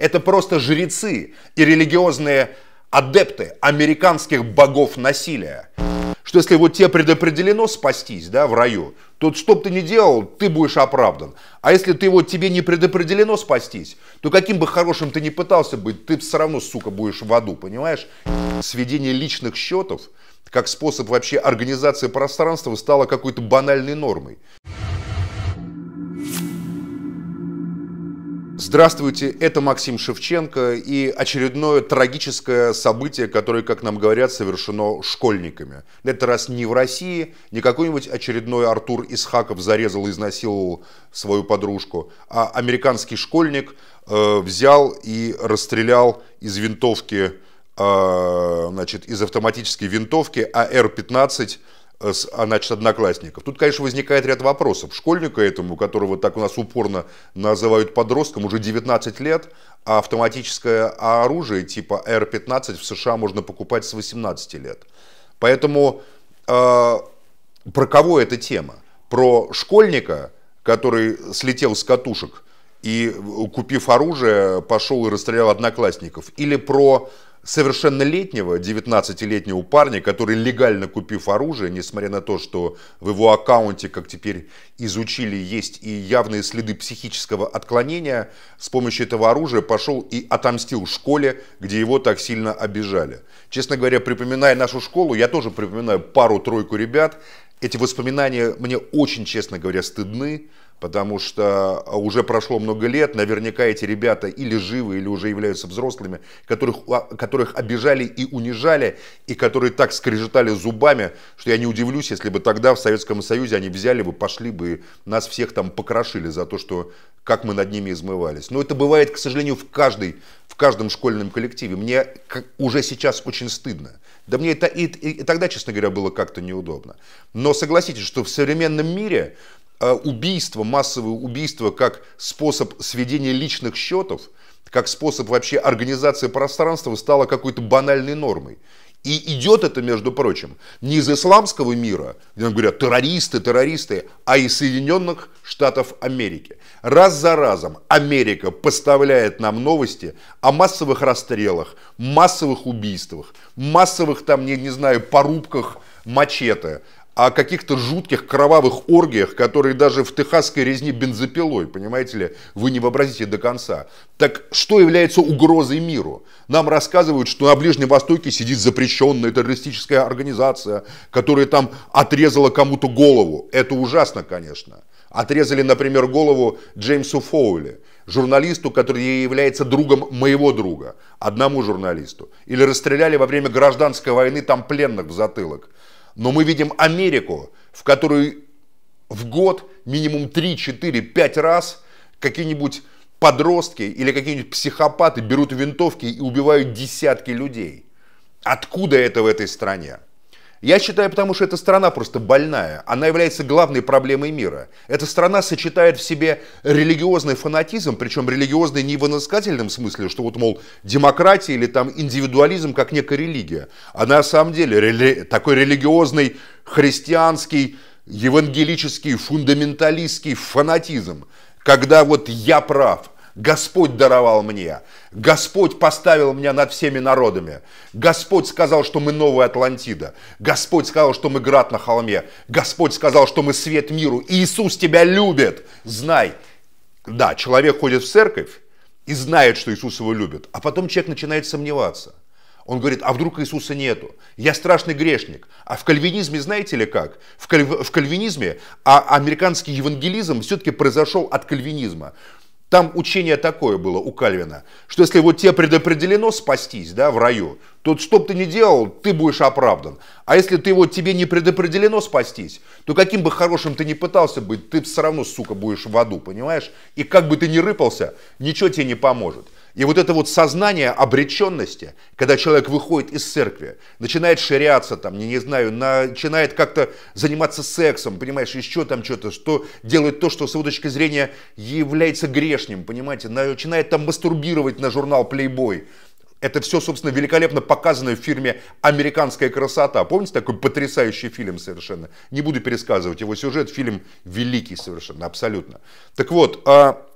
Это просто жрецы и религиозные адепты американских богов насилия. Что если вот тебе предопределено спастись да, в раю, то что бы ты ни делал, ты будешь оправдан. А если ты вот тебе не предопределено спастись, то каким бы хорошим ты ни пытался быть, ты все равно, сука, будешь в аду, понимаешь? Сведение личных счетов как способ вообще организации пространства стало какой-то банальной нормой. Здравствуйте, это Максим Шевченко и очередное трагическое событие, которое, как нам говорят, совершено школьниками. На этот раз не в России, не какой-нибудь очередной Артур Исхаков зарезал и изнасиловал свою подружку, а американский школьник э, взял и расстрелял из винтовки, э, значит, из автоматической винтовки АР-15 а, значит, одноклассников. Тут, конечно, возникает ряд вопросов. Школьника этому, которого так у нас упорно называют подростком, уже 19 лет, а автоматическое оружие типа R-15 в США можно покупать с 18 лет. Поэтому э, про кого эта тема? Про школьника, который слетел с катушек и, купив оружие, пошел и расстрелял одноклассников? Или про совершеннолетнего 19-летнего парня, который легально купив оружие, несмотря на то, что в его аккаунте, как теперь изучили, есть и явные следы психического отклонения, с помощью этого оружия пошел и отомстил в школе, где его так сильно обижали. Честно говоря, припоминая нашу школу, я тоже припоминаю пару-тройку ребят. Эти воспоминания мне очень, честно говоря, стыдны, потому что а, уже прошло много лет, наверняка эти ребята или живы, или уже являются взрослыми, которых, а, которых обижали и унижали, и которые так скрежетали зубами, что я не удивлюсь, если бы тогда в Советском Союзе они взяли бы, пошли бы нас всех там покрошили за то, что как мы над ними измывались. Но это бывает, к сожалению, в, каждой, в каждом школьном коллективе. Мне уже сейчас очень стыдно. Да мне это и, и, и тогда, честно говоря, было как-то неудобно. Но согласитесь, что в современном мире а убийство, массовое убийство как способ сведения личных счетов, как способ вообще организации пространства стало какой-то банальной нормой. И идет это, между прочим, не из исламского мира, где нам говорят террористы, террористы, а из Соединенных Штатов Америки. Раз за разом Америка поставляет нам новости о массовых расстрелах, массовых убийствах, массовых там, не, не знаю, порубках мачете, о каких-то жутких кровавых оргиях, которые даже в техасской резне бензопилой, понимаете ли, вы не вообразите до конца. Так что является угрозой миру? Нам рассказывают, что на Ближнем Востоке сидит запрещенная террористическая организация, которая там отрезала кому-то голову. Это ужасно, конечно. Отрезали, например, голову Джеймсу Фоули, журналисту, который является другом моего друга, одному журналисту. Или расстреляли во время гражданской войны там пленных в затылок. Но мы видим Америку, в которой в год минимум 3, 4, 5 раз какие-нибудь подростки или какие-нибудь психопаты берут винтовки и убивают десятки людей. Откуда это в этой стране? Я считаю, потому что эта страна просто больная. Она является главной проблемой мира. Эта страна сочетает в себе религиозный фанатизм, причем религиозный не в иносказательном смысле, что вот, мол, демократия или там индивидуализм как некая религия. А на самом деле рели... такой религиозный, христианский, евангелический, фундаменталистский фанатизм. Когда вот я прав – Господь даровал мне. Господь поставил меня над всеми народами. Господь сказал, что мы новая Атлантида. Господь сказал, что мы град на холме. Господь сказал, что мы свет миру. Иисус тебя любит. Знай. Да, человек ходит в церковь и знает, что Иисус его любит. А потом человек начинает сомневаться. Он говорит, а вдруг Иисуса нету? Я страшный грешник. А в кальвинизме, знаете ли как? В, кальв... в кальвинизме а американский евангелизм все-таки произошел от кальвинизма. Там учение такое было у Кальвина, что если вот тебе предопределено спастись да, в раю, то что бы ты ни делал, ты будешь оправдан. А если ты вот тебе не предопределено спастись, то каким бы хорошим ты ни пытался быть, ты все равно, сука, будешь в аду, понимаешь? И как бы ты ни рыпался, ничего тебе не поможет. И вот это вот сознание обреченности, когда человек выходит из церкви, начинает ширяться там, не, не знаю, начинает как-то заниматься сексом, понимаешь, еще там что-то, что делает то, что с его точки зрения является грешным, понимаете, начинает там мастурбировать на журнал Playboy. Это все, собственно, великолепно показано в фильме «Американская красота». Помните такой потрясающий фильм совершенно? Не буду пересказывать его сюжет, фильм великий совершенно, абсолютно. Так вот, а,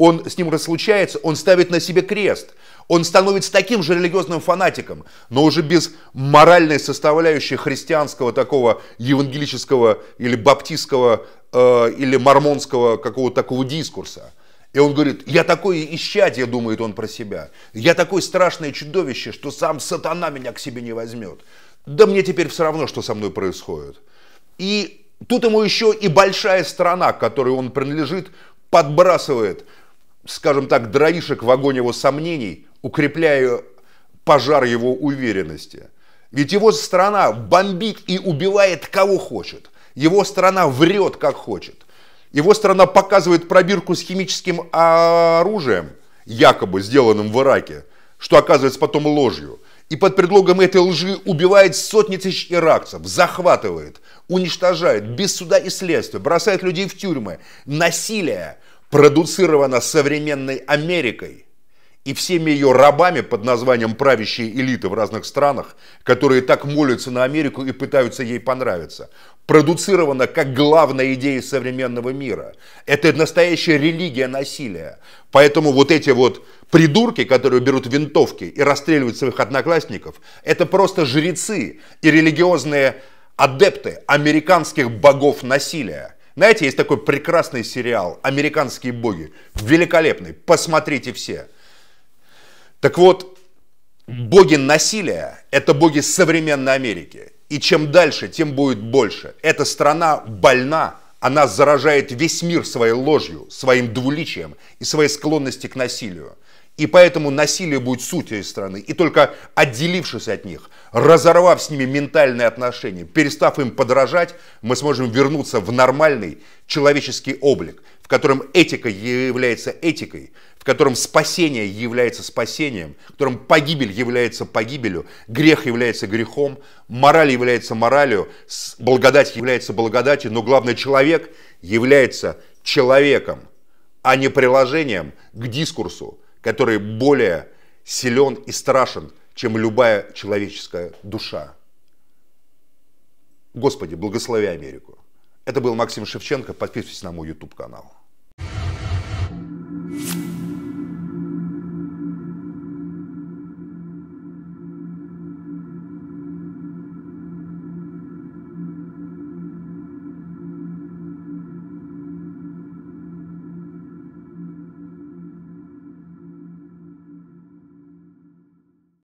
он с ним разлучается, он ставит на себе крест, он становится таким же религиозным фанатиком, но уже без моральной составляющей христианского такого евангелического или баптистского э, или мормонского какого-то такого дискурса. И он говорит, я такое исчадие, думает он про себя, я такое страшное чудовище, что сам сатана меня к себе не возьмет. Да мне теперь все равно, что со мной происходит. И тут ему еще и большая страна, к которой он принадлежит, подбрасывает – скажем так, дровишек в огонь его сомнений, укрепляя пожар его уверенности. Ведь его страна бомбит и убивает кого хочет. Его страна врет как хочет. Его страна показывает пробирку с химическим оружием, якобы сделанным в Ираке, что оказывается потом ложью. И под предлогом этой лжи убивает сотни тысяч иракцев, захватывает, уничтожает без суда и следствия, бросает людей в тюрьмы, насилие – продуцирована современной Америкой и всеми ее рабами под названием правящие элиты в разных странах, которые так молятся на Америку и пытаются ей понравиться. Продуцировано как главная идея современного мира. Это настоящая религия насилия. Поэтому вот эти вот придурки, которые берут винтовки и расстреливают своих одноклассников, это просто жрецы и религиозные адепты американских богов насилия. Знаете, есть такой прекрасный сериал «Американские боги». Великолепный, посмотрите все. Так вот, боги насилия – это боги современной Америки. И чем дальше, тем будет больше. Эта страна больна, она заражает весь мир своей ложью, своим двуличием и своей склонностью к насилию. И поэтому насилие будет сутью страны. И только отделившись от них, разорвав с ними ментальные отношения, перестав им подражать, мы сможем вернуться в нормальный человеческий облик, в котором этика является этикой, в котором спасение является спасением, в котором погибель является погибелью, грех является грехом, мораль является моралью, благодать является благодатью, но главное, человек является человеком, а не приложением к дискурсу, который более силен и страшен, чем любая человеческая душа. Господи, благослови Америку. Это был Максим Шевченко. Подписывайтесь на мой YouTube канал.